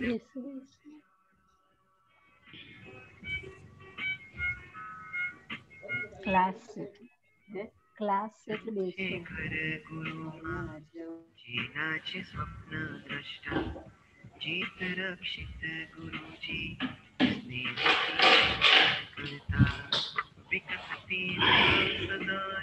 Yes, it is. Class class એટલે બેસવું જીના છે સ્વપ્ન દ્રષ્ટા જીત રક્ષિત ગુરુજી સ્નેહ કરતા વિકસતી સદા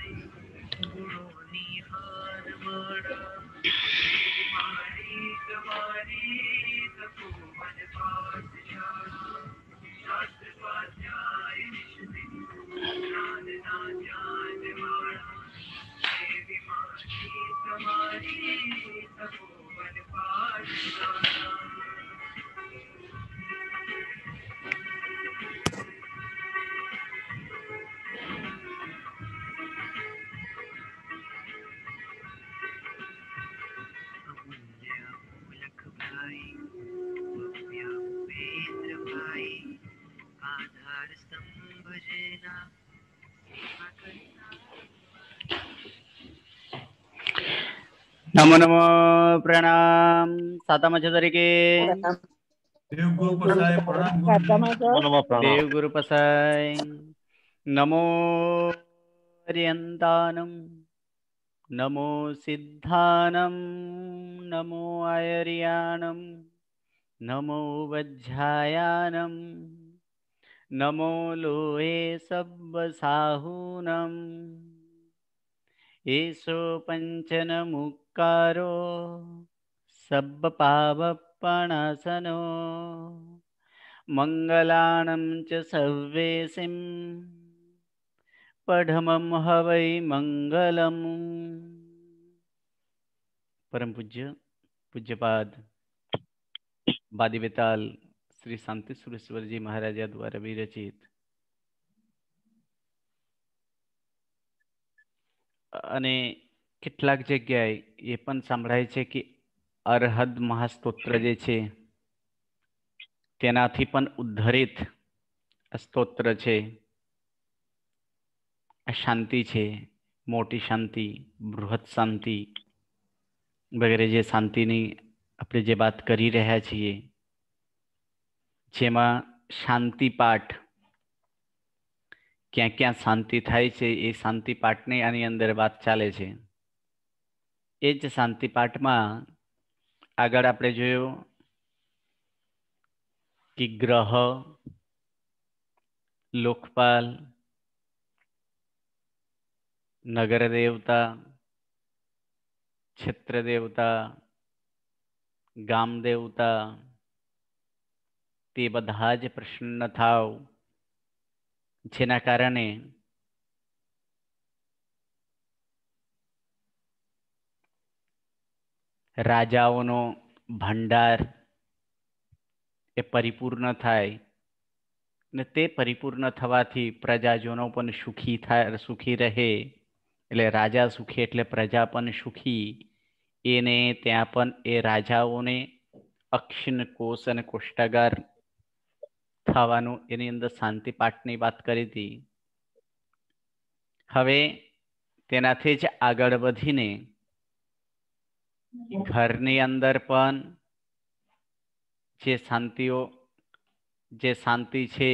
નમો નમો પ્રણામ સાતામાં છો તરીકે દેવ ગુરુ પસાય નમો અર્યંતાનમ નમો સિદ્ધાનમ નમો આયર્યાનમ નમો વજ્જાયાનમ નમો લોહે સબ સાહુનમ એસો પંચન મુક્ત ઉપકારો સબ પાવપણસનો મંગલાણમ ચ સવેસીમ પઢમમ હવૈ મંગલમ પરમ પૂજ્ય પૂજ્યપાદ બાદિવેતાલ શ્રી શાંતિ સુરેશ્વરજી મહારાજા દ્વારા વિરચિત અને કેટલાક જગ્યાએ એ પણ સંભળાય છે કે અરહદ મહાસ્તોત્ર જે છે તેનાથી પણ ઉદ્ધરિત સ્તોત્ર છે શાંતિ છે મોટી શાંતિ બૃહદ શાંતિ વગેરે જે શાંતિની આપણે જે વાત કરી રહ્યા છીએ જેમાં શાંતિ પાઠ ક્યાં ક્યાં શાંતિ થાય છે એ શાંતિ પાઠની આની અંદર વાત ચાલે છે એ જ શાંતિ પાઠમાં આગળ આપણે જોયું કે ગ્રહ લોકપાલ નગર દેવતા ક્ષેત્ર દેવતા ગામ દેવતા તે બધા જ પ્રસન્ન થાવ જેના કારણે રાજાઓનો ભંડાર એ પરિપૂર્ણ થાય ને તે પરિપૂર્ણ થવાથી પ્રજાજનો પણ સુખી થાય સુખી રહે એટલે રાજા સુખી એટલે પ્રજા પણ સુખી એને ત્યાં પણ એ રાજાઓને અક્ષિણ કોષ અને કોષ્ટાગાર થવાનું એની અંદર શાંતિ પાઠની વાત કરી હતી હવે તેનાથી જ આગળ વધીને ઘરની અંદર પણ જે શાંતિઓ જે શાંતિ છે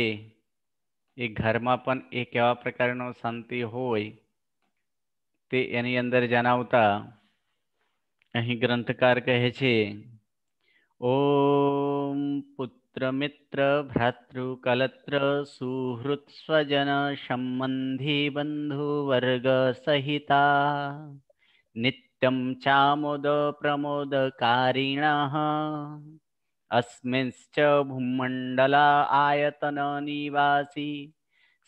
એ ઘરમાં પણ એ કેવા પ્રકારનો શાંતિ હોય તે એની અંદર જણાવતા અહીં ગ્રંથકાર કહે છે ઓમ પુત્ર મિત્ર ભ્રાતૃ કલત્ર સુહૃત સ્વજન સંબંધી બંધુ વર્ગ સહિતા નિત્ય नित्यं चामुदप्रमोदकारिणः अस्मिंश्च भूमण्डला आयतननिवासी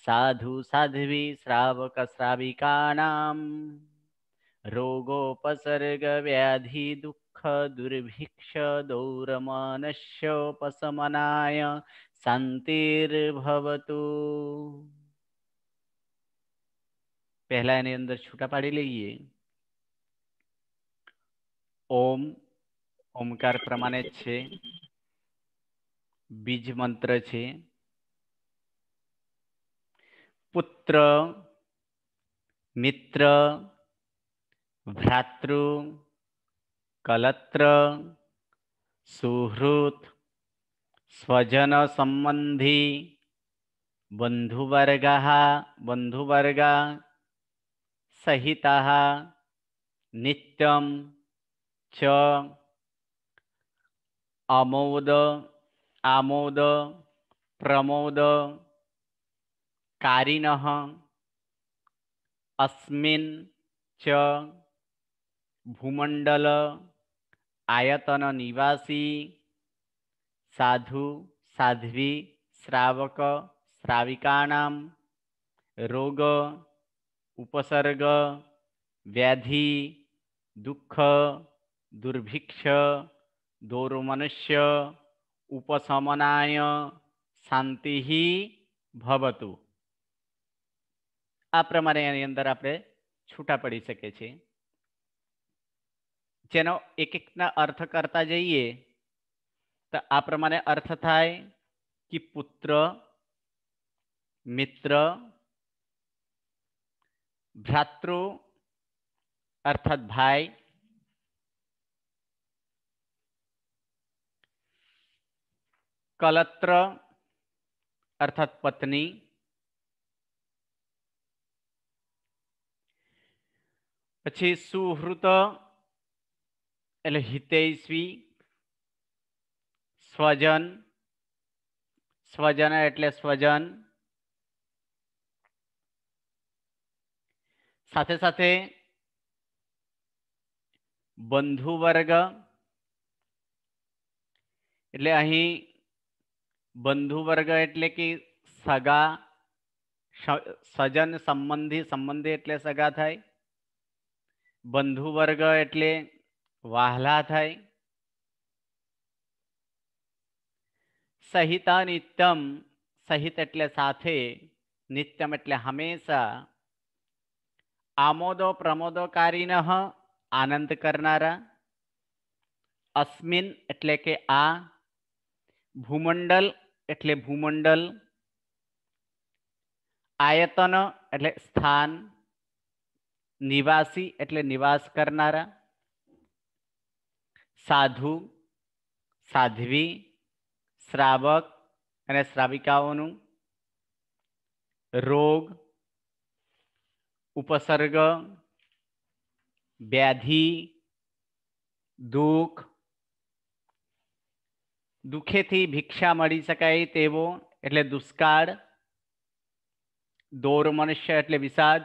साधु साध्वी श्रावकश्राविकाणां रोगोपसर्गव्याधिदुःखदुर्भिक्षदौरमनस्योपशमनाय શાંતિર્ભવતુ પહેલા એની અંદર છૂટા પાડી લઈએ ओम ઓમકાર પ્રમાણે જ છે બીજ મંત્ર છે પુત્ર મિત્ર ભ્રાતૃ કલત્ર સુહૃત સ્વજન સંબંધી બંધુવર્ગ બંધુવર્ગ સહિતા નિત્યમ છ અમોદ આમોદ પ્રમોદ કારિન અસ્મિન ચ ભૂમંડલ આયતન નિવાસી સાધુ સાધ્વી શ્રાવક શ્રાવિકાણામ રોગ ઉપસર્ગ વ્યાધિ દુઃખ દુર્ભિક્ષ દોર્મનુષ્ય ઉપશમનાય શાંતિ ભવતુ આ પ્રમાણે એની અંદર આપણે છૂટા પડી શકીએ છીએ જેનો એક એકના અર્થ કરતા જઈએ તો આ પ્રમાણે અર્થ થાય કે પુત્ર મિત્ર ભ્રાતૃ અર્થાત ભાઈ કલત્ર અર્થાત પત્ની પછી સુહૃત એટલે હિતૈષવી સ્વજન સ્વજન એટલે સ્વજન સાથે સાથે બંધુવર્ગ એટલે અહીં બંધુવર્ગ એટલે કે સગા સજન સંબંધી સંબંધી એટલે સગા થાય બંધુવર્ગ એટલે વાહલા થાય સહિતા નિત્યમ સહિત એટલે સાથે નિત્યમ એટલે હંમેશા આમોદો પ્રમોદોકારીન આનંદ કરનારા અસ્મિન એટલે કે આ ભૂમંડલ એટલે ભૂમંડલ આયતન એટલે સ્થાન નિવાસી એટલે નિવાસ કરનારા સાધુ સાધ્વી શ્રાવક અને શ્રાવિકાઓનું રોગ ઉપસર્ગ વ્યાધિ દુઃખ દુઃખેથી ભિક્ષા મળી શકાય તેવો એટલે દુષ્કાળ દોર મનુષ્ય એટલે વિષાદ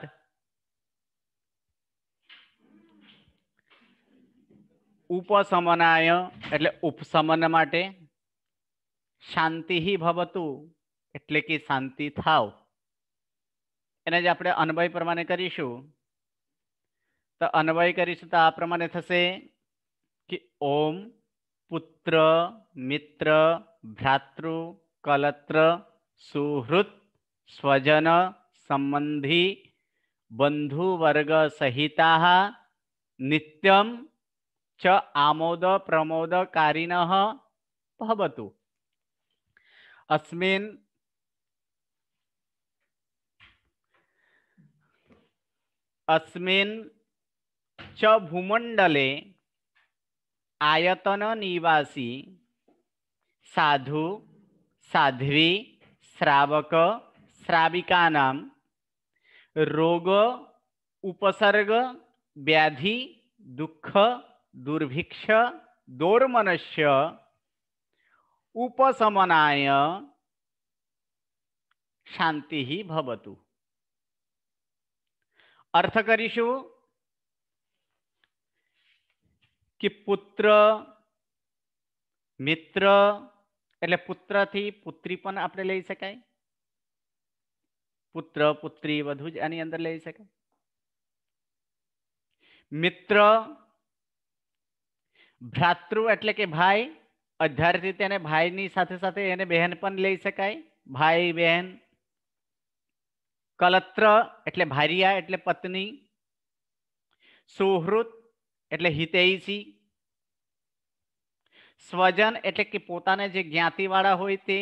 ઉપસમનાય એટલે ઉપશમન માટે શાંતિ ભવતું એટલે કે શાંતિ થાવ એને જ આપણે અન્વય પ્રમાણે કરીશું તો અન્વય કરીશું તો આ પ્રમાણે થશે કે ઓમ પુત્ર મિત્ર ભ્રાતૃ કલત્ર સુહૃત સ્વજન સંબંધી બંધુવર્ગ સહિતા નિત્યમ ચ આમોદ પ્રમોદકારીન અસ્મિન અસ્મિન ચ ભૂમંડલે आयतन निवासी साधु साध्वी श्रावक श्राविका नाम रोग उपसर्ग व्याधि दुख दुर्भिक्ष दौर्मनस्य उपशमनाय शांति ही भवतु अर्थ करीशु કે પુત્ર મિત્ર એટલે પુત્ર થી પુત્રી પણ આપણે લઈ શકાય પુત્ર પુત્રી બધું જ આની અંદર લઈ શકાય મિત્ર ભ્રાતૃ એટલે કે ભાઈ અધારથી તેને ભાઈની સાથે સાથે એને બહેન પણ લઈ શકાય ભાઈ બહેન કલત્ર એટલે ભાર્યા એટલે પત્ની સુહૃત એટલે હિતેયસી સ્વજન એટલે કે પોતાને જે જ્ઞાતિ વાળા હોય તે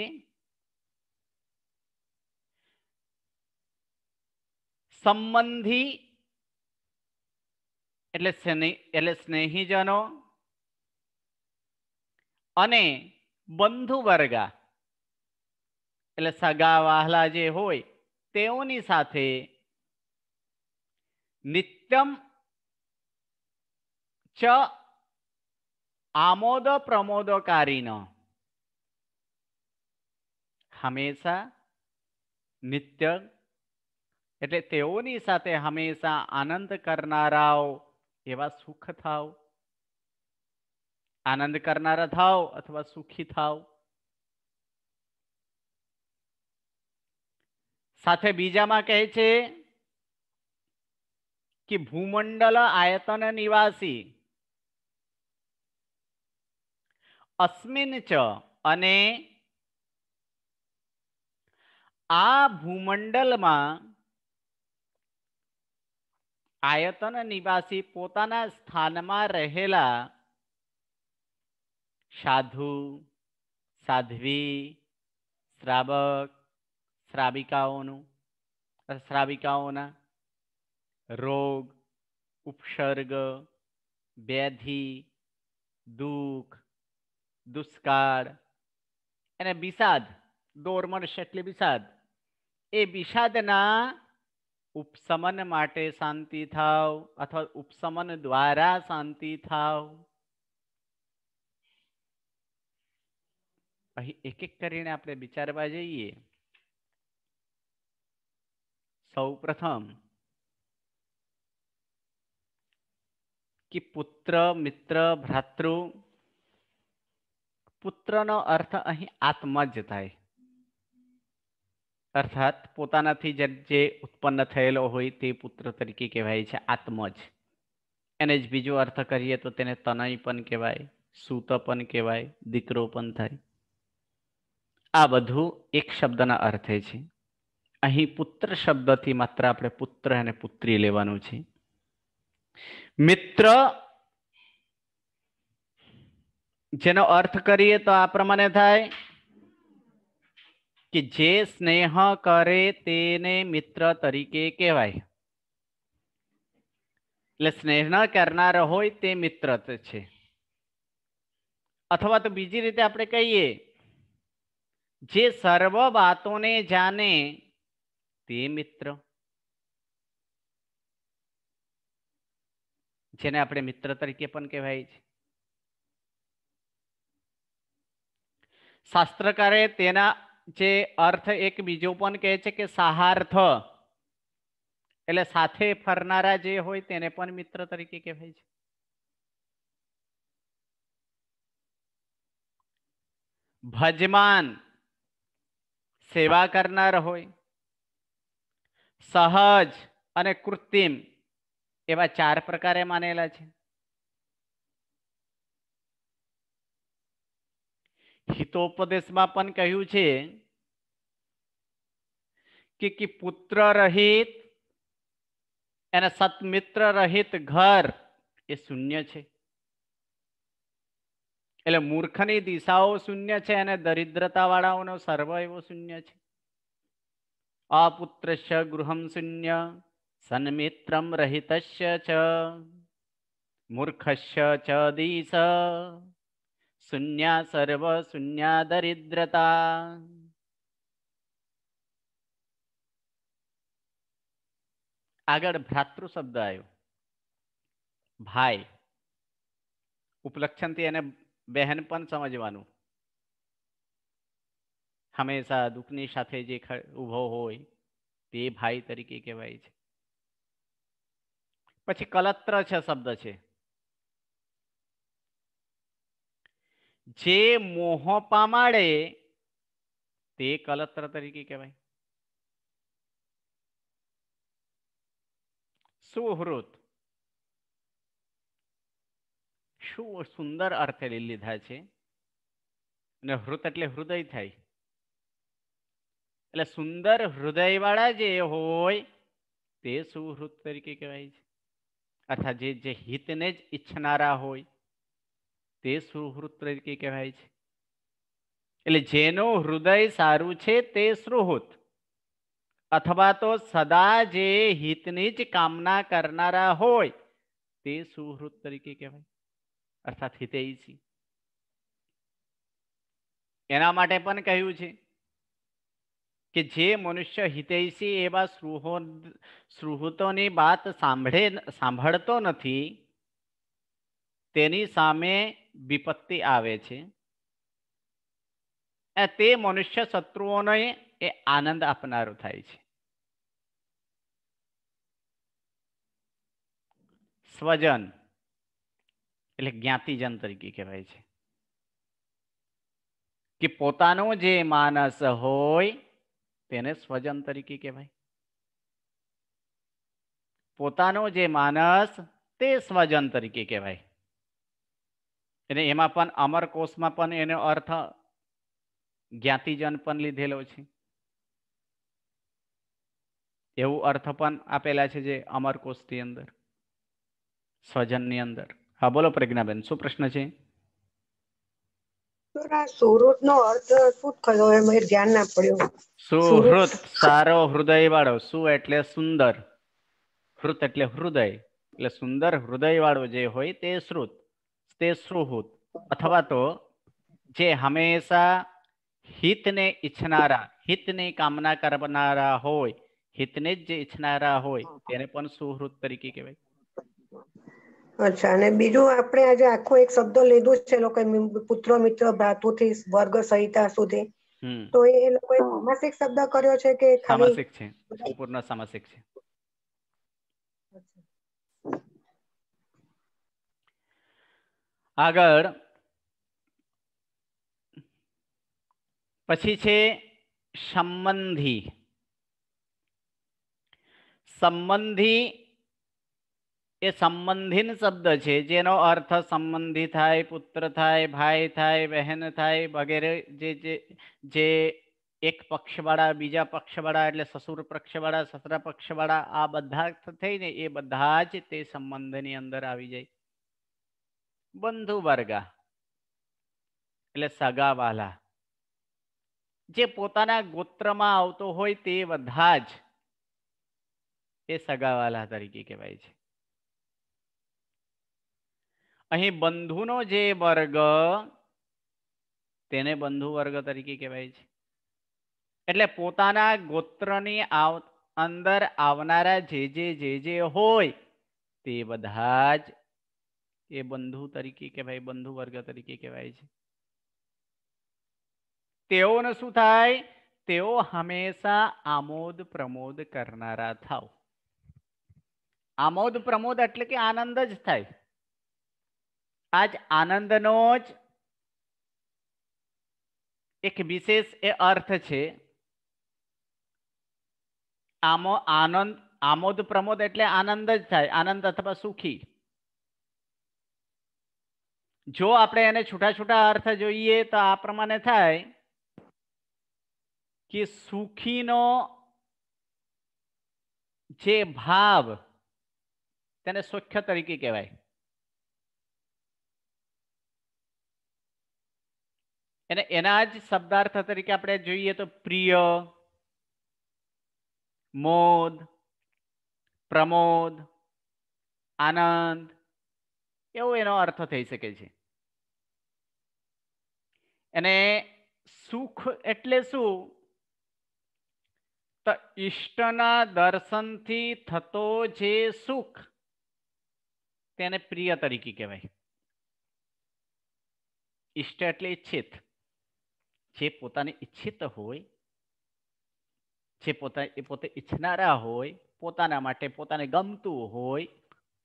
સંબંધી એટલે સ્નેહ એટલે સ્નેહીજનો અને બંધુ વર્ગા એટલે સગા વહાલા જે હોય તેઓની સાથે નિત્યમ ચ આમોદ પ્રમોદકારીનો હંમેશા નિત્ય એટલે તેઓની સાથે હંમેશા આનંદ કરનારાઓ એવા સુખ થાવ આનંદ કરનારા થાવ અથવા સુખી થાવ સાથે બીજામાં કહે છે કે ભૂમંડળ આયતન નિવાસી અસ્મિન ચ અને આ ભૂમંડલમાં આયતન નિવાસી પોતાના સ્થાનમાં રહેલા સાધુ સાધ્વી શ્રાવક શ્રાવિકાઓનું શ્રાવિકાઓના રોગ ઉપસર્ગ બેધી દુઃખ દુષ્કાળ અને બિસાદ ડોરમર્શ એટલે વિષાદ એ વિષાદના ઉપશમન માટે શાંતિ થાવ અથવા ઉપશમન દ્વારા શાંતિ થાવ અહીં એક એક કરીને આપણે વિચારવા જઈએ સૌ પ્રથમ કે પુત્ર મિત્ર ભ્રાતૃ પુત્રનો અર્થ અહીં જ થાય અર્થાત પોતાનાથી જે ઉત્પન્ન થયેલો હોય તે પુત્ર તરીકે કહેવાય છે આત્મજ એને જ બીજો અર્થ કરીએ તો તેને તનય પણ કહેવાય સૂત પણ કહેવાય દીકરો પણ થાય આ બધું એક શબ્દના અર્થે છે અહીં પુત્ર શબ્દથી માત્ર આપણે પુત્ર અને પુત્રી લેવાનું છે મિત્ર જેનો અર્થ કરીએ તો આ પ્રમાણે થાય કે જે સ્નેહ કરે તેને મિત્ર તરીકે કહેવાય એટલે સ્નેહ ન કરનાર હોય તે મિત્ર છે અથવા તો બીજી રીતે આપણે કહીએ જે સર્વ વાતોને જાણે તે મિત્ર જેને આપણે મિત્ર તરીકે પણ કહેવાય છે શાસ્ત્રકારે તેના જે અર્થ એક બીજો પણ કહે છે કે સહાર્થ એટલે સાથે ફરનારા જે હોય તેને પણ મિત્ર તરીકે કહેવાય છે ભજમાન સેવા કરનાર હોય સહજ અને કૃત્રિમ એવા ચાર પ્રકારે માનેલા છે હિતોપદેશમાં પણ કહ્યું છે કે કે પુત્ર રહિત અને સતમિત્ર રહિત ઘર એ શૂન્ય છે એટલે મૂર્ખની દિશાઓ શૂન્ય છે અને દરિદ્રતાવાળાઓનો સર્વ એવો શૂન્ય છે અપુત્ર ગૃહમ શૂન્ય સન્મિત્રમ રહિત મૂર્ખશ ચ દિશ શૂન્યા સર્વ શૂન્ય દરિદ્રતા આગળ ભ્રાતૃ શબ્દ આવ્યો ભાઈ ઉપલક્ષણથી એને બહેન પણ સમજવાનું હંમેશા દુઃખની સાથે જે ઊભો હોય તે ભાઈ તરીકે કહેવાય છે પછી કલત્ર છે શબ્દ છે જે મોહ પામાડે તે કલત્ર તરીકે કહેવાય સુહૃત શું સુંદર અર્થે લઈ લીધા છે અને હૃત એટલે હૃદય થાય એટલે સુંદર હૃદયવાળા જે હોય તે સુહૃત તરીકે કહેવાય છે અથવા જે જે હિતને જ ઈચ્છનારા હોય તે સુહૃત તરીકે કહેવાય છે એટલે જેનું હૃદય સારું છે તે સુહૃત અથવા તો સદા જે હિતની જ કામના કરનારા હોય તે સુહૃત તરીકે કહેવાય અર્થાત હિતેયસી એના માટે પણ કહ્યું છે કે જે મનુષ્ય હિતૈષી એવા સૃહો સુહૃતોની વાત સાંભળે સાંભળતો નથી તેની સામે વિપત્તિ આવે છે તે મનુષ્ય શત્રુઓને એ આનંદ આપનારો થાય છે સ્વજન એટલે જ્ઞાતિજન તરીકે કહેવાય છે કે પોતાનો જે માનસ હોય તેને સ્વજન તરીકે કહેવાય પોતાનો જે માનસ તે સ્વજન તરીકે કહેવાય અને એમાં પણ અમર કોષમાં પણ એનો અર્થ જ્ઞાતિજન પણ લીધેલો છે એવું અર્થ પણ આપેલા છે જે અમર કોષની અંદર સ્વજનની અંદર હા બોલો પ્રજ્ઞાબેન શું પ્રશ્ન છે સારો હૃદય વાળો સુ એટલે સુંદર એટલે હૃદય એટલે સુંદર હૃદય વાળો જે હોય તે શ્રુત તે સુહૃદ અથવા તો જે હંમેશા હિતને ઈચ્છનારા હિતની કામના કરનારા હોય હિતને જ જે ઈચ્છનારા હોય તેને પણ સુહૃદ તરીકે કહેવાય અચ્છા અને બીજું આપણે આજે આખો એક શબ્દ લીધો છે લોકો પુત્ર મિત્ર ભ્રાતુથી વર્ગ સહિતા સુધી તો એ લોકોએ સામાસિક શબ્દ કર્યો છે કે સામાસિક છે સંપૂર્ણ સામાસિક છે આગળ પછી છે સંબંધી સંબંધી એ સંબંધીન શબ્દ છે જેનો અર્થ સંબંધી થાય પુત્ર થાય ભાઈ થાય બહેન થાય વગેરે જે જે એક પક્ષવાળા બીજા પક્ષવાળા એટલે સસુર પક્ષવાળા સસરા પક્ષવાળા આ બધા થઈને એ બધા જ તે સંબંધની અંદર આવી જાય બંધુ વર્ગા એટલે સગાવાલા જે પોતાના ગોત્રમાં આવતો હોય તે બધા જ એ સગાવાલા તરીકે કહેવાય છે અહીં બંધુનો જે વર્ગ તેને બંધુ વર્ગ તરીકે કહેવાય છે એટલે પોતાના ગોત્રની અંદર આવનારા જે જે જે જે હોય તે બધા જ એ બંધુ તરીકે કે ભાઈ બંધુ વર્ગ તરીકે કહેવાય છે તેઓને શું થાય તેઓ હંમેશા આમોદ પ્રમોદ કરનારા થાવ આમોદ પ્રમોદ એટલે કે આનંદ જ થાય આજ આનંદનો જ એક વિશેષ એ અર્થ છે આમો આનંદ આમોદ પ્રમોદ એટલે આનંદ જ થાય આનંદ અથવા સુખી જો આપણે એને છૂટા છૂટા અર્થ જોઈએ તો આ પ્રમાણે થાય કે સુખીનો જે ભાવ તેને સુખ્ય તરીકે કહેવાય એને એના જ શબ્દાર્થ તરીકે આપણે જોઈએ તો પ્રિય મોદ પ્રમોદ આનંદ એવો એનો અર્થ થઈ શકે છે અને સુખ એટલે શું તો ઈષ્ટના દર્શનથી થતો જે સુખ તેને પ્રિય તરીકે કહેવાય ઈષ્ટ એટલે ઈચ્છિત જે પોતાને ઈચ્છિત હોય જે પોતા એ પોતે ઈચ્છનારા હોય પોતાના માટે પોતાને ગમતું હોય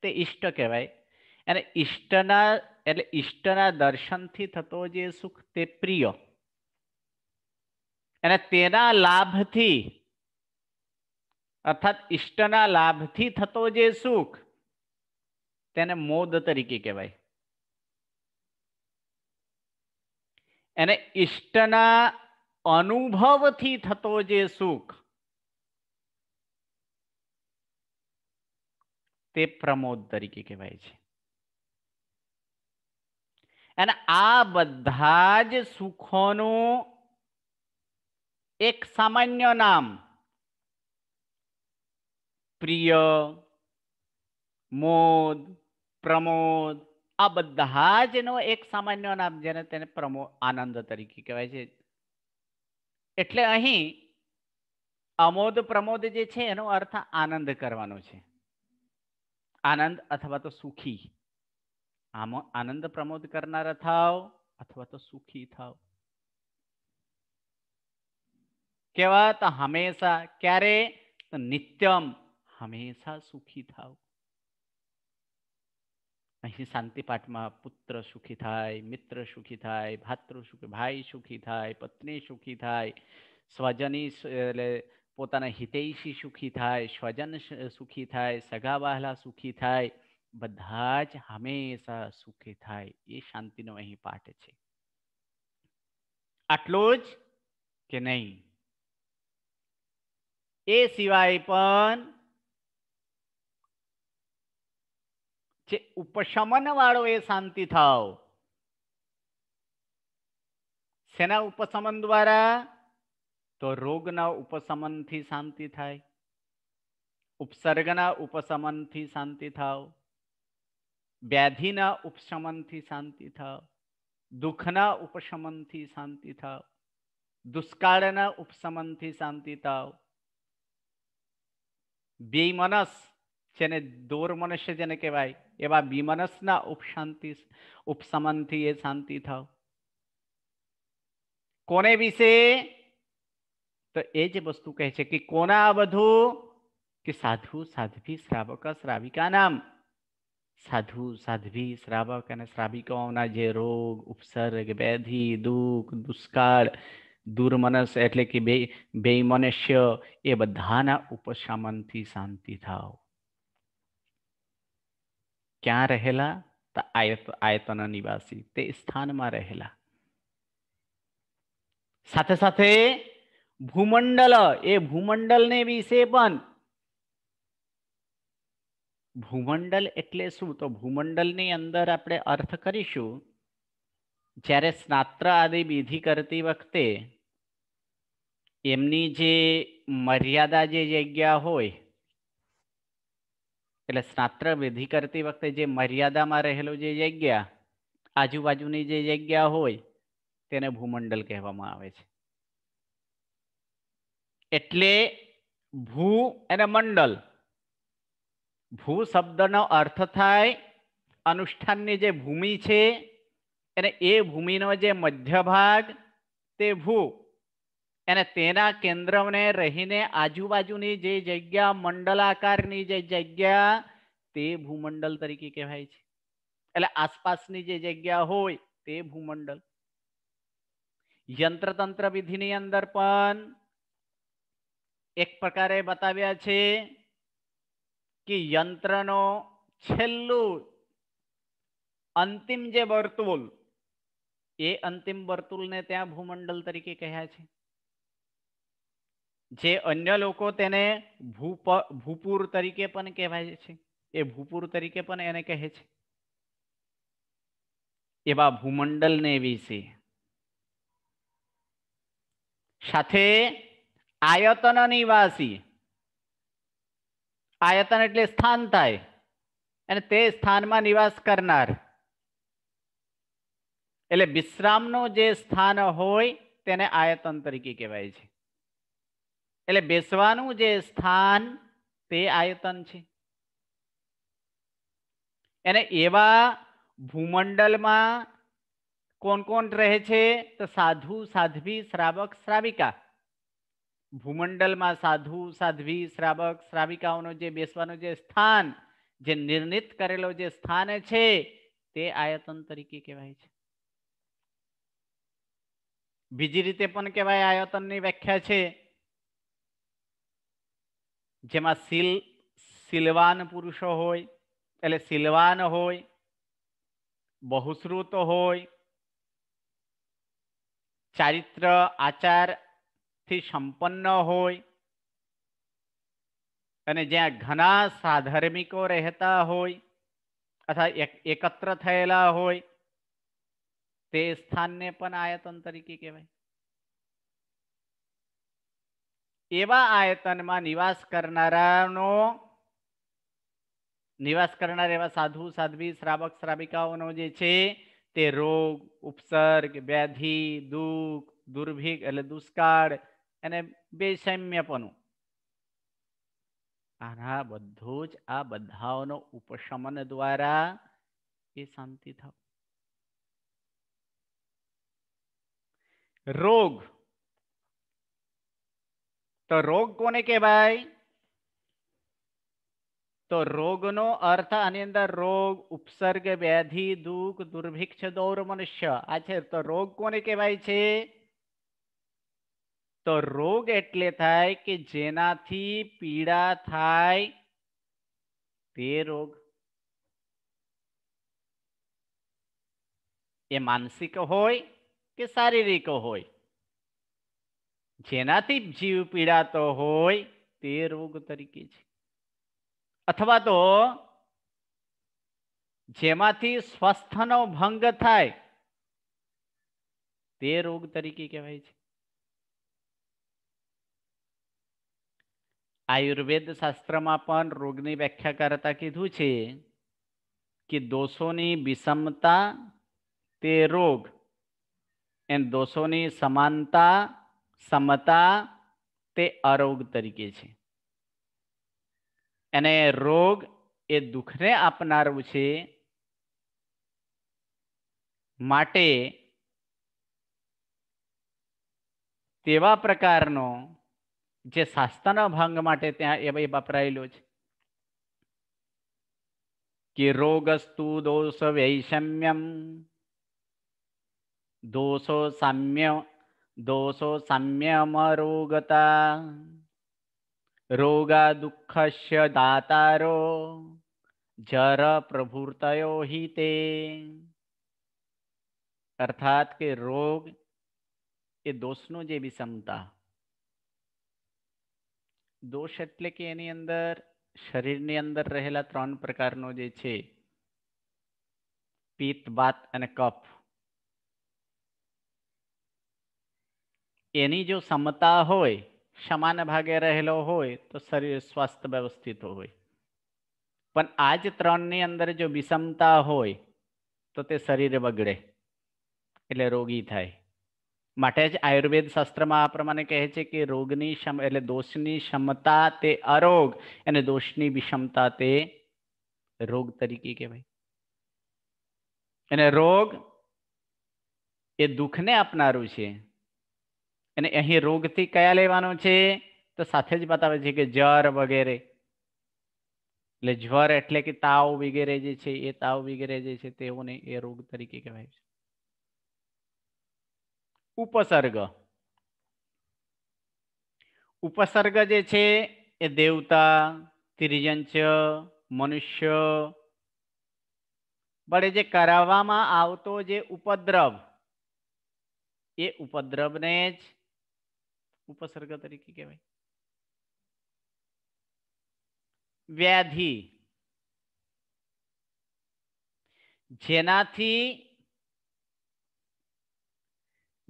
તે ઈષ્ટ કહેવાય અને ઈષ્ટના એટલે ઈષ્ટના દર્શનથી થતો જે સુખ તે પ્રિય અને તેના લાભથી અર્થાત ઈષ્ટના લાભથી થતો જે સુખ તેને મોદ તરીકે કહેવાય એને ઈષ્ટના અનુભવથી થતો જે સુખ તે પ્રમોદ તરીકે કહેવાય છે અને આ બધા જ સુખોનું એક સામાન્ય નામ પ્રિય મોદ પ્રમોદ આ બધા જ એનો એક સામાન્ય નામ જેને તેને પ્રમોદ આનંદ તરીકે કહેવાય છે એટલે અહીં અમોદ પ્રમોદ જે છે એનો અર્થ આનંદ કરવાનો છે આનંદ અથવા તો સુખી આનંદ પ્રમોદ કરનારા થાવ અથવા તો સુખી થાવ કેવા તો હંમેશા ક્યારે નિત્યમ હંમેશા સુખી થાવ અહીં શાંતિ પાઠમાં પુત્ર સુખી થાય મિત્ર સુખી થાય ભાતૃ સુખી ભાઈ સુખી થાય પત્ની સુખી થાય સ્વજની એટલે પોતાના હિતૈષી સુખી થાય સ્વજન સુખી થાય સગા વહાલા સુખી થાય બધા જ હંમેશા સુખી થાય એ શાંતિનો અહીં પાઠ છે આટલો જ કે નહીં એ સિવાય પણ જે ઉપશમન વાળો એ શાંતિ થાવ શેના ઉપશમન દ્વારા તો રોગના ઉપશમનથી શાંતિ થાય ઉપસર્ગના ઉપશમનથી શાંતિ થાવ વ્યાધિના ઉપશમનથી શાંતિ થાવ દુઃખના ઉપશમનથી શાંતિ થાવ દુષ્કાળના ઉપશમનથી શાંતિ થાવ બેમનસ જેને દોર મનુષ્ય જેને કહેવાય એવા બીમનસના ઉપશાંતિ ઉપશમનથી એ શાંતિ થાવ કોને વિશે તો એ જ વસ્તુ કહે છે કે કોના આ બધું કે સાધુ સાધ્વી શ્રાવક શ્રાવિકા નામ સાધુ સાધ્વી શ્રાવક અને શ્રાવિકોના જે રોગ ઉપસર્ગ વ્યાધિ દુઃખ દુષ્કાળ દુર્મનસ એટલે કે બે બેમનસ્ય એ બધાના ઉપશમનથી શાંતિ થાવ ક્યાં રહેલા તો આયત આયતન નિવાસી તે સ્થાનમાં રહેલા સાથે સાથે ભૂમંડલ એ ભૂમંડલને વિશે પણ ભૂમંડલ એટલે શું તો ભૂમંડલની અંદર આપણે અર્થ કરીશું જ્યારે સ્નાત્ર આદિ વિધિ કરતી વખતે એમની જે મર્યાદા જે જગ્યા હોય એટલે સ્નાત્ર વિધિ કરતી વખતે જે મર્યાદામાં રહેલું જે જગ્યા આજુબાજુની જે જગ્યા હોય તેને ભૂમંડલ કહેવામાં આવે છે એટલે ભૂ અને મંડળ ભૂ શબ્દનો અર્થ થાય અનુષ્ઠાનની જે ભૂમિ છે અને એ ભૂમિનો જે મધ્ય ભાગ તે ભૂ અને તેના કેન્દ્રને રહીને આજુબાજુની જે જગ્યા મંડલાકારની જે જગ્યા તે ભૂમંડલ તરીકે કહેવાય છે એટલે આસપાસની જે જગ્યા હોય તે ભૂમંડલ યંત્રતંત્ર વિધિની અંદર પણ એક પ્રકારે બતાવ્યા છે કે યંત્રનો છેલ્લું અંતિમ જે વર્તુળ એ અંતિમ વર્તુળને ત્યાં ભૂમંડલ તરીકે કહ્યા છે જે અન્ય લોકો તેને ભૂપ ભૂપુર તરીકે પણ કહેવાય છે એ ભૂપુર તરીકે પણ એને કહે છે એવા ભૂમંડલને વિશે સાથે આયતન નિવાસી આયતન એટલે સ્થાન થાય અને તે સ્થાનમાં નિવાસ કરનાર એટલે વિશ્રામનું જે સ્થાન હોય તેને આયતન તરીકે કહેવાય છે એટલે બેસવાનું જે સ્થાન તે આયતન છે એને એવા ભૂમંડલમાં કોણ કોણ રહે છે તો સાધુ સાધ્વી શ્રાવક શ્રાવિકા ભૂમંડલમાં સાધુ સાધ્વી શ્રાવક શ્રાવિકાઓનો જે બેસવાનું જે સ્થાન જે નિર્ણિત કરેલો જે સ્થાન છે તે આયતન તરીકે કહેવાય છે બીજી રીતે પણ કહેવાય આયતનની વ્યાખ્યા છે જેમાં સિલ સિલવાન પુરુષો હોય એટલે સિલવાન હોય બહુશ્રુત હોય ચારિત્ર આચાર થી સંપન્ન હોય અને જ્યાં ઘણા સાધર્મિકો રહેતા હોય અથવા એકત્ર થયેલા હોય તે સ્થાનને પણ આયતન તરીકે કહેવાય એવા આયતનમાં નિવાસ કરનારાનો નિવાસ કરનાર એવા સાધુ સાધ્વી શ્રાવક શ્રાવિકાઓનો જે છે તે રોગ ઉપસર્ગ વ્યાધિ દુઃખ દુર્ભિક એટલે દુષ્કાળ અને બે સૌમ્યપણું આના બધું જ આ બધાઓનો ઉપશમન દ્વારા એ શાંતિ થાવ રોગ તો રોગ કોને કહેવાય તો રોગનો અર્થ આની અંદર રોગ ઉપસર્ગ વ્યાધિ દુઃખ દુર્ભિક્ષ દૌર મનુષ્ય આ છે તો રોગ કોને કહેવાય છે તો રોગ એટલે થાય કે જેનાથી પીડા થાય તે રોગ એ માનસિક હોય કે શારીરિક હોય જેનાથી જીવ પીડાતો હોય તે રોગ તરીકે છે અથવા તો જેમાંથી સ્વસ્થનો ભંગ થાય તે રોગ તરીકે કહેવાય છે આયુર્વેદ શાસ્ત્રમાં પણ રોગની વ્યાખ્યા કરતા કીધું છે કે દોષોની વિષમતા તે રોગ એમ દોષોની સમાનતા સમતા તે અરોગ તરીકે છે અને રોગ એ દુઃખને આપનારું છે માટે તેવા પ્રકારનો જે શાસ્તાના ભંગ માટે ત્યાં એ વપરાયેલો છે કે રોગસ્તુ દોષ વૈષમ્યમ દોષો સામ્ય દોષો સામ્યમ રોગતા રોગા દુઃખસ્ય દાતારો જર પ્રભુર્તયો હિ અર્થાત કે રોગ એ દોષનો જે વિષમતા દોષ એટલે કે એની અંદર શરીરની અંદર રહેલા ત્રણ પ્રકારનો જે છે પિત્ત બાત અને કફ એની જો સમતા હોય સમાન ભાગે રહેલો હોય તો શરીર સ્વાસ્થ્ય વ્યવસ્થિત હોય પણ આ જ ત્રણની અંદર જો વિષમતા હોય તો તે શરીર બગડે એટલે રોગી થાય માટે જ આયુર્વેદ શાસ્ત્રમાં આ પ્રમાણે કહે છે કે રોગની ક્ષમ એટલે દોષની ક્ષમતા તે અરોગ અને દોષની વિષમતા તે રોગ તરીકે કહેવાય અને રોગ એ દુઃખને આપનારું છે અને અહીં રોગથી કયા લેવાનો છે તો સાથે જ બતાવે છે કે જ્વર વગેરે એટલે જ્વર એટલે કે તાવ વગેરે જે છે એ તાવ વગેરે જે છે તેઓને એ રોગ તરીકે કહેવાય છે ઉપસર્ગ ઉપસર્ગ જે છે એ દેવતા ત્રિજંચ મનુષ્ય વડે જે કરાવવામાં આવતો જે ઉપદ્રવ એ ઉપદ્રવને જ ઉપસર્ગ તરીકે કહેવાય વ્યાધિ જેનાથી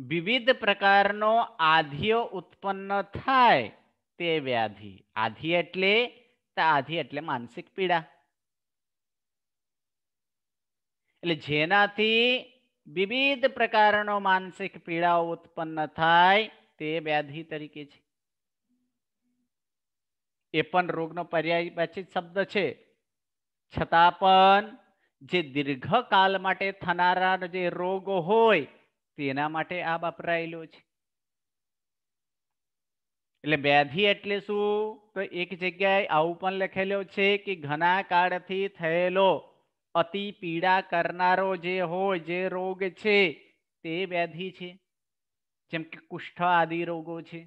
વિવિધ પ્રકારનો આધિયો ઉત્પન્ન થાય તે વ્યાધિ આધિ એટલે આધિ એટલે માનસિક પીડા એટલે જેનાથી વિવિધ પ્રકારનો માનસિક પીડાઓ ઉત્પન્ન થાય તે વ્યાધિ તરીકે છે એ પણ રોગનો પર્યાયવાચિત શબ્દ છે છતાં પણ જે દીર્ઘકાલ માટે થનારા જે રોગ હોય તેના માટે આ વપરાયેલો છે એટલે વ્યાધિ એટલે શું તો એક જગ્યાએ આવું પણ લખેલો છે કે ઘણા કાળથી થયેલો અતિ પીડા કરનારો જે હોય જે રોગ છે તે વ્યાધિ છે જેમ કે કુષ્ઠ આદિ રોગો છે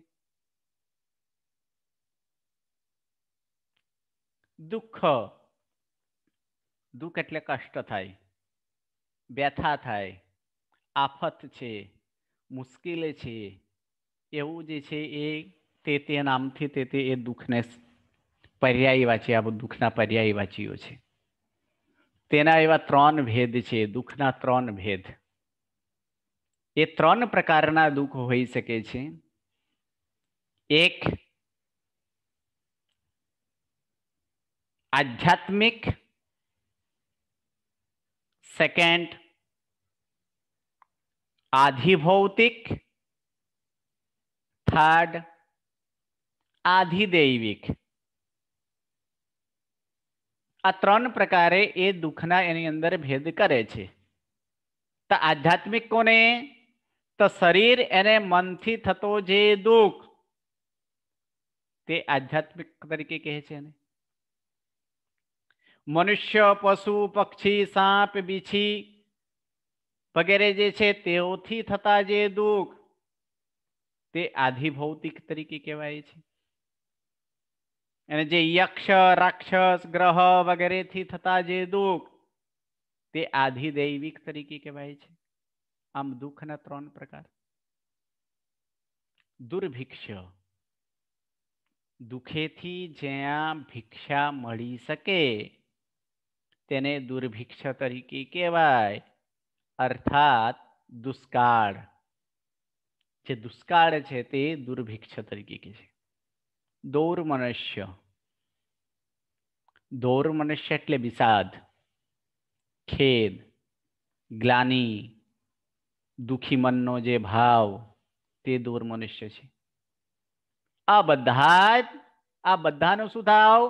દુઃખ દુઃખ એટલે કષ્ટ થાય વ્યથા થાય આફત છે મુશ્કેલ છે એવું જે છે એ તે તે નામથી તે તે એ દુઃખને પર્યાય વાંચી આ દુઃખના પર્યાય વાંચીઓ છે તેના એવા ત્રણ ભેદ છે દુઃખના ત્રણ ભેદ એ ત્રણ પ્રકારના દુઃખ હોઈ શકે છે એક આધ્યાત્મિક સેકન્ડ આધિભૌતિક થર્ડ આધિદૈવિક આ ત્રણ પ્રકારે એ દુઃખના એની અંદર ભેદ કરે છે તો આધ્યાત્મિક કોને તો શરીર એને મનથી થતો જે દુઃખ તે આધ્યાત્મિક તરીકે કહે છે એને મનુષ્ય પશુ પક્ષી સાપ બીછી વગેરે જે છે તેઓથી થતા જે દુઃખ તે આધિભૌતિક તરીકે કહેવાય છે અને જે યક્ષ રાક્ષસ ગ્રહ વગેરેથી થતા જે દુઃખ તે આધિદૈવિક તરીકે કહેવાય છે આમ દુઃખના ત્રણ પ્રકાર દુર્ભિક્ષ દુઃખેથી જ્યાં ભિક્ષા મળી શકે તેને દુર્ભિક્ષ તરીકે કહેવાય અર્થાત દુષ્કાળ જે દુષ્કાળ છે તે દુર્ભિક્ષ તરીકે કે છે દોર મનુષ્ય દોર મનુષ્ય એટલે વિષાદ ખેદ ગ્લાની દુઃખી મનનો જે ભાવ તે દોર મનુષ્ય છે આ બધા જ આ બધાનો શું થાવ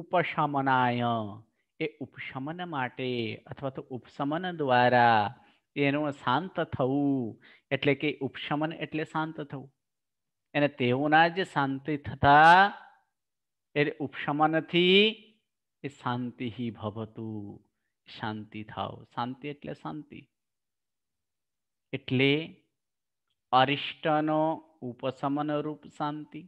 ઉપશમનાય એ ઉપશમન માટે અથવા તો ઉપશમન દ્વારા એનું શાંત થવું એટલે કે ઉપશમન એટલે શાંત થવું અને તેઓના જે શાંતિ થતા એટલે ઉપશમનથી એ શાંતિ ભવતું શાંતિ થાવ શાંતિ એટલે શાંતિ એટલે અરિષ્ટનો ઉપશમન રૂપ શાંતિ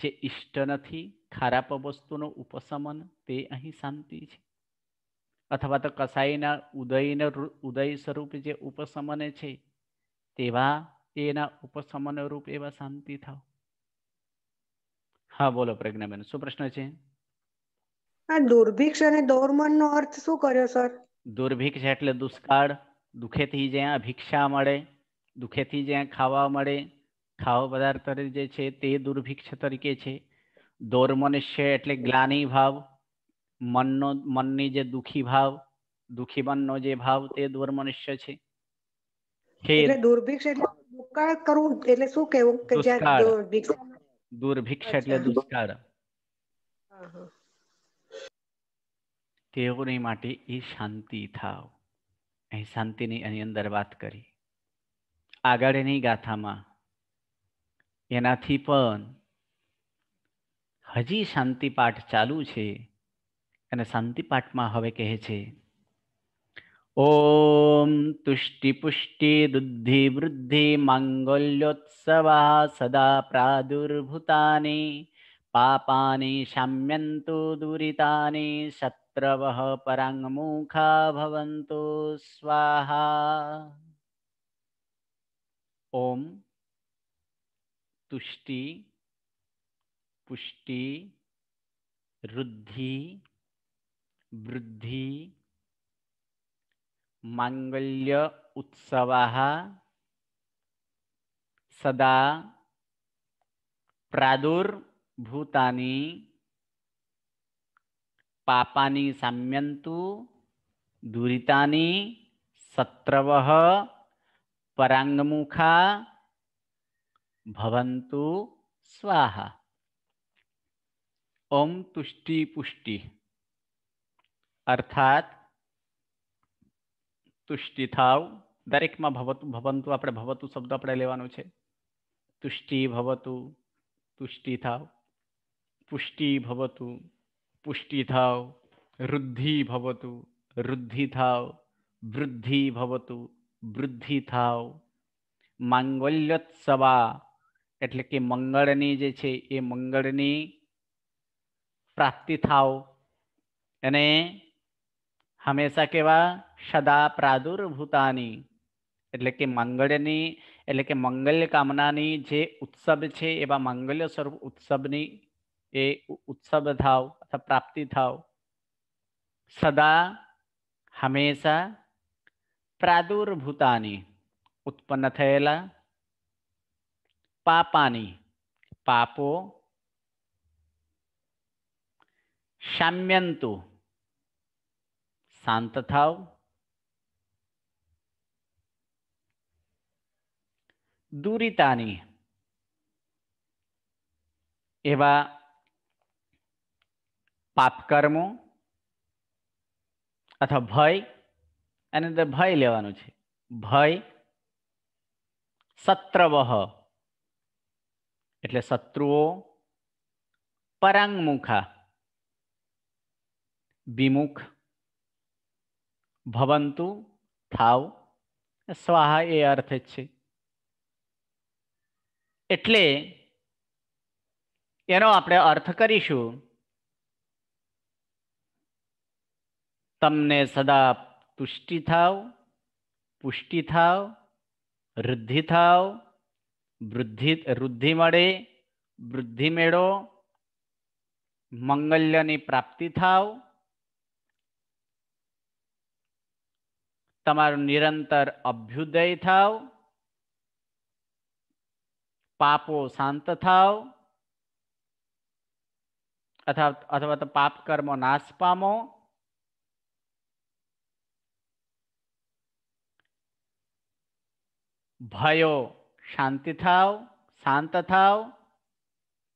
જે ઇષ્ટ નથી ખરાબ વસ્તુનો ઉપશમન તે અહીં શાંતિ છે અથવા તો કસાઈના ઉદયને ઉદય સ્વરૂપ જે ઉપશમને છે તેવા એના ઉપશમન રૂપ એવા શાંતિ થાવ હા બોલો પ્રજ્ઞાબેન શું પ્રશ્ન છે આ દુર્ભિક્ષ અને દોરમન નો અર્થ શું કર્યો સર દુર્ભિક્ષ એટલે દુષ્કાળ દુઃખેથી જ્યાં ભિક્ષા મળે દુઃખેથી જ્યાં ખાવા મળે ખાવ પદાર્થ જે છે તે દુર્ભિક્ષ તરીકે છે દોરમનુષ્ય એટલે જ્ઞાની ભાવ મનનો મનની જે દુખી ભાવ દુખી મનનો જે ભાવ તે મનુષ્ય છે એટલે દુર્ભિક્ષ એટલે દુષ્કાળ કરવું એટલે શું કેવું કે જ્યાં દુર્ભિક્ષ એટલે દુષ્કાળ તેઓની માટે એ શાંતિ થાવ અહીં શાંતિની એની અંદર વાત કરી આગળની ગાથામાં એનાથી પણ હજી શાંતિ પાઠ ચાલુ છે અને શાંતિ પાઠમાં હવે કહે છે ઓમ તુષ્ટિ પુષ્ટિ દુદ્ધિ વૃદ્ધિ માંગલ્યોત્સવા સદા પ્રાદુર્ભૂતાની પાપાની શામ્યંતુ દુરિતાની શત્રવઃ પરાંગમુખા ભવંતુ સ્વાહા ઓમ તુષ્ટિ પુષ્ટિ વૃદ્ધિ वृद्धि मांगल्य उत्सव सदा प्रादुर्भूतानि पापानि साम्यन्तु दुरीता शत्रव परांगमुखा भवन्तु स्वाहा ओम तुष्टि पुष्टि અર્થાત તુષ્ટિ થાવ દરેકમાં ભવતું ભવંતુ આપણે ભવતું શબ્દ આપણે લેવાનો છે તુષ્ટિ ભવતું તુષ્ટિ થાવ પુષ્ટિ ભવતું પુષ્ટિ થાવ વૃદ્ધિ ભવતું વૃદ્ધિ થાવ વૃદ્ધિ ભવતું વૃદ્ધિ થાવ માંગલ્યોત્સવા એટલે કે મંગળની જે છે એ મંગળની પ્રાપ્તિ થાવ અને હંમેશા કેવા સદા પ્રાદુર્ભૂતાની એટલે કે મંગળની એટલે કે મંગલ્ય કામનાની જે ઉત્સવ છે એવા મંગલ્ય સ્વરૂપ ઉત્સવની એ ઉત્સવ થાવ અથવા પ્રાપ્તિ થાવ સદા હંમેશા પ્રાદુર્ભૂતાની ઉત્પન્ન થયેલા પાપાની પાપો શામ્યંતુ શાંત થાવ દૂરિતાની એવા પાપકર્મો અથવા ભય અને અંદર ભય લેવાનું છે ભય સત્રવહ એટલે શત્રુઓ પરાંગમુખા વિમુખ ભવંતુ થાવ સ્વાહા એ અર્થ જ છે એટલે એનો આપણે અર્થ કરીશું તમને સદા તુષ્ટિ થાવ પુષ્ટિ થાવ વૃદ્ધિ થાવ વૃદ્ધિ વૃદ્ધિ મળે વૃદ્ધિ મેળો મંગલ્યની પ્રાપ્તિ થાવ તમારું નિરંતર અભ્યુદય થાવ પાપો શાંત થાવ અથવા અથવા તો પાપ કર્મો નાશ પામો ભયો શાંતિ થાવ શાંત થાવ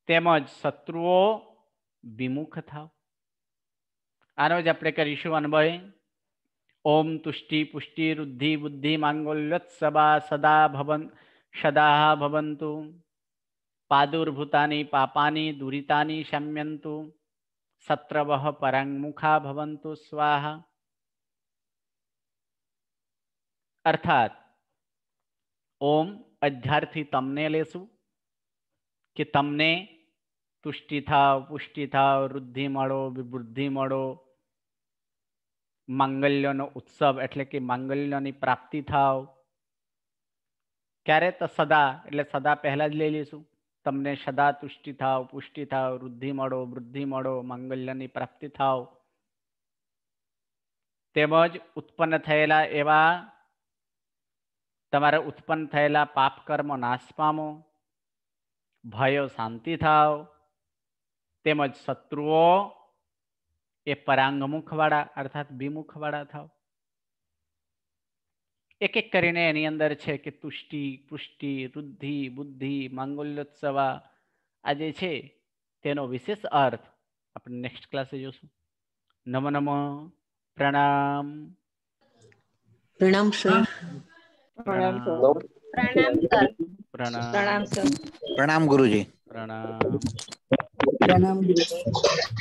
તેમજ શત્રુઓ વિમુખ થાવ આનો જ આપણે કરીશું અનભય ओम तुष्टि पुष्टि रुद्धि बुद्धि मांगोल्योत्सवा सदा भवन सदा भवंतु पादुर्भूतानि पापानि दुरितानि शम्यन्तु सत्रवः पराङ्मुखा भवंतु स्वाहा अर्थात ओम अध्यार्थी तमने लेसु कि तमने तुष्टि था पुष्टि था रुद्धि मड़ो विवृद्धि मड़ो માંગલ્યનો ઉત્સવ એટલે કે માંગલ્યની પ્રાપ્તિ થાવ ક્યારે તો સદા એટલે સદા પહેલાં જ લઈ લઈશું તમને સદા તુષ્ટિ થાવ પુષ્ટિ થાવ વૃદ્ધિ મળો વૃદ્ધિ મળો માંગલ્યની પ્રાપ્તિ થાવ તેમજ ઉત્પન્ન થયેલા એવા તમારે ઉત્પન્ન થયેલા પાપ કર્મ નાશ પામો ભયો શાંતિ થાવ તેમજ શત્રુઓ એ પરાંગમુખવાળા અર્થાત વિમુખવાળા થાવ એક એક કરીને એની અંદર છે કે તુષ્ટિ પુષ્ટિ રુદ્ધિ બુદ્ધિ માંગોલ્યોત્સવા આ જે છે તેનો વિશેષ અર્થ આપણે નેક્સ્ટ ક્લાસે જોશું નમો નમો પ્રણામ પ્રણામ સર પ્રણામ પ્રણામ પ્રણામ પ્રણામ ગુરુજી પ્રણામ પ્રણામ ગુરુજી